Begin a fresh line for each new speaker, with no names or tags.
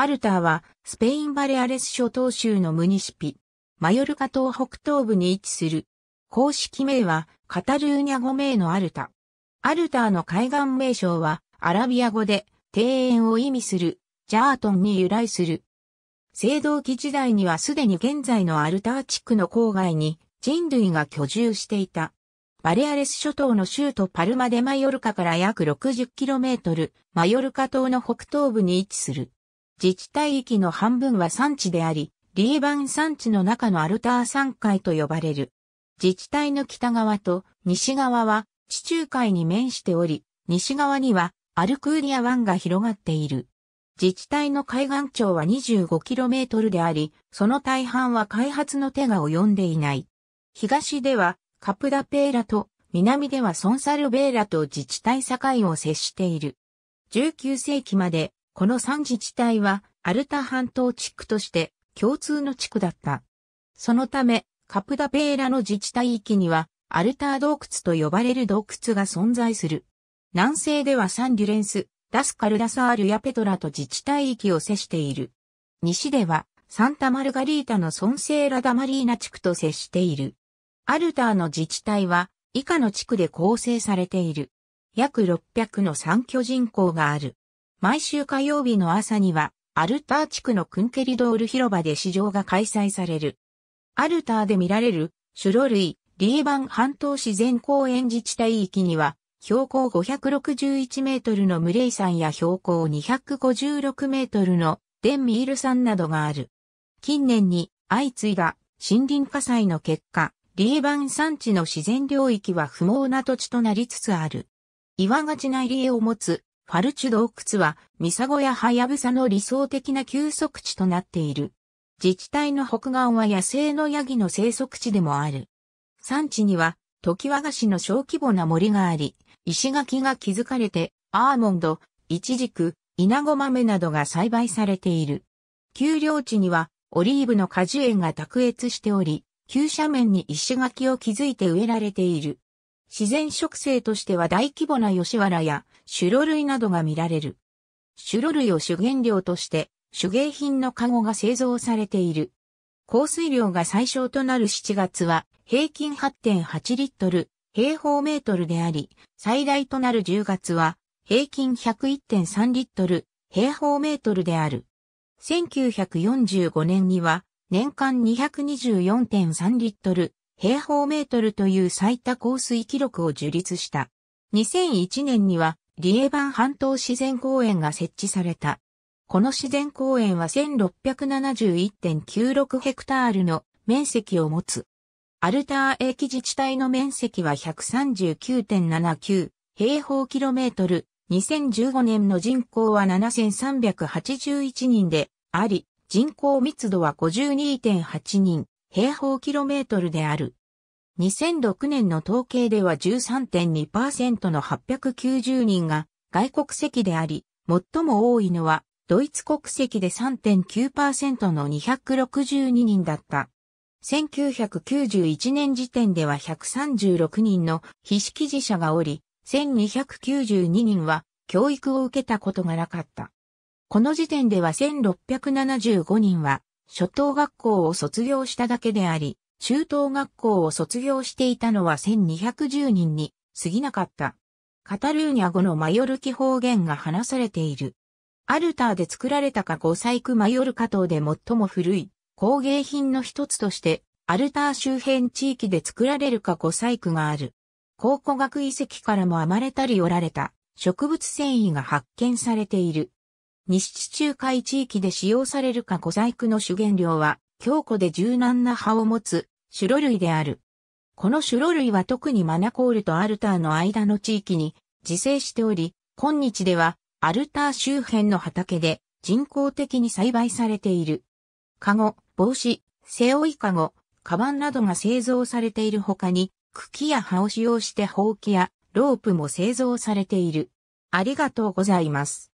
アルターは、スペインバレアレス諸島州のムニシピ、マヨルカ島北東部に位置する。公式名は、カタルーニャ語名のアルタ。アルターの海岸名称は、アラビア語で、庭園を意味する、ジャートンに由来する。青銅器時代にはすでに現在のアルター地区の郊外に人類が居住していた。バレアレス諸島の州都パルマでマヨルカから約 60km、マヨルカ島の北東部に位置する。自治体域の半分は山地であり、リエバン山地の中のアルター山海と呼ばれる。自治体の北側と西側は地中海に面しており、西側にはアルクーリア湾が広がっている。自治体の海岸長は 25km であり、その大半は開発の手が及んでいない。東ではカプダペーラと南ではソンサルベーラと自治体境を接している。19世紀までこの3自治体はアルタ半島地区として共通の地区だった。そのため、カプダペーラの自治体域には、アルター洞窟と呼ばれる洞窟が存在する。南西ではサンデュレンス、ダスカルダサールやペトラと自治体域を接している。西では、サンタマルガリータのソンセーラダマリーナ地区と接している。アルターの自治体は、以下の地区で構成されている。約600の産居人口がある。毎週火曜日の朝には、アルター地区のクンケリドール広場で市場が開催される。アルターで見られる、シュロ類、リーバン半島自然公園自治体域には、標高561メートルのムレイ山や標高256メートルのデンミール山などがある。近年に相次いだ森林火災の結果、リーバン山地の自然領域は不毛な土地となりつつある。岩がちな入を持つファルチュ洞窟は、ミサゴやハヤブサの理想的な休息地となっている。自治体の北岸は野生のヤギの生息地でもある。産地には、時和菓子の小規模な森があり、石垣が築かれて、アーモンド、イチジク、イナゴ豆などが栽培されている。丘陵地には、オリーブの果樹園が卓越しており、急斜面に石垣を築いて植えられている。自然植生としては大規模な吉原や種ロ類などが見られる。種ロ類を主原料として手芸品のカゴが製造されている。降水量が最小となる7月は平均8.8リットル平方メートルであり、最大となる10月は平均101.3リットル平方メートルである。1945年には年間224.3リットル平方メートルという最多降水記録を樹立した。2001年には、リエバン半島自然公園が設置された。この自然公園は1671.96ヘクタールの面積を持つ。アルター駅自治体の面積は139.79平方キロメートル。2015年の人口は7381人であり、人口密度は52.8人。平方キロメートルである。2006年の統計では13.2%の890人が外国籍であり、最も多いのはドイツ国籍で3.9%の262人だった。1991年時点では136人の非識字者がおり、1292人は教育を受けたことがなかった。この時点では1675人は初等学校を卒業しただけであり、中等学校を卒業していたのは1210人に過ぎなかった。カタルーニャ語のマヨルキ方言が話されている。アルターで作られた過去細工マヨルカ島で最も古い工芸品の一つとして、アルター周辺地域で作られる過去細工がある。考古学遺跡からも編まれたり折られた植物繊維が発見されている。西地中海地域で使用されるか小細工の主原料は、強固で柔軟な葉を持つ、ュロ類である。このシュロ類は特にマナコールとアルターの間の地域に自生しており、今日ではアルター周辺の畑で人工的に栽培されている。カゴ、帽子、背負いカゴ、カバンなどが製造されている他に、茎や葉を使用してほうきやロープも製造されている。ありがとうございます。